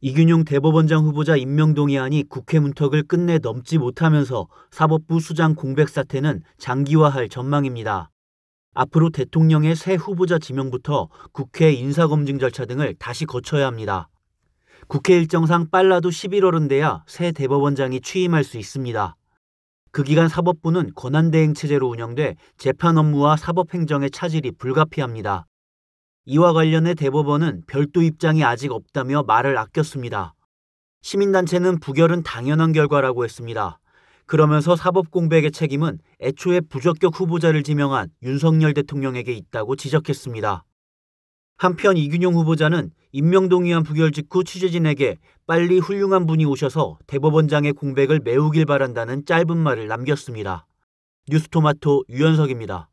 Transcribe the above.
이균용 대법원장 후보자 임명동의안이 국회 문턱을 끝내 넘지 못하면서 사법부 수장 공백 사태는 장기화할 전망입니다. 앞으로 대통령의 새 후보자 지명부터 국회 인사검증 절차 등을 다시 거쳐야 합니다. 국회 일정상 빨라도 11월은 돼야 새 대법원장이 취임할 수 있습니다. 그 기간 사법부는 권한대행 체제로 운영돼 재판 업무와 사법행정의 차질이 불가피합니다. 이와 관련해 대법원은 별도 입장이 아직 없다며 말을 아꼈습니다. 시민단체는 부결은 당연한 결과라고 했습니다. 그러면서 사법 공백의 책임은 애초에 부적격 후보자를 지명한 윤석열 대통령에게 있다고 지적했습니다. 한편 이균용 후보자는 임명동의안 부결 직후 취재진에게 빨리 훌륭한 분이 오셔서 대법원장의 공백을 메우길 바란다는 짧은 말을 남겼습니다. 뉴스토마토 유연석입니다.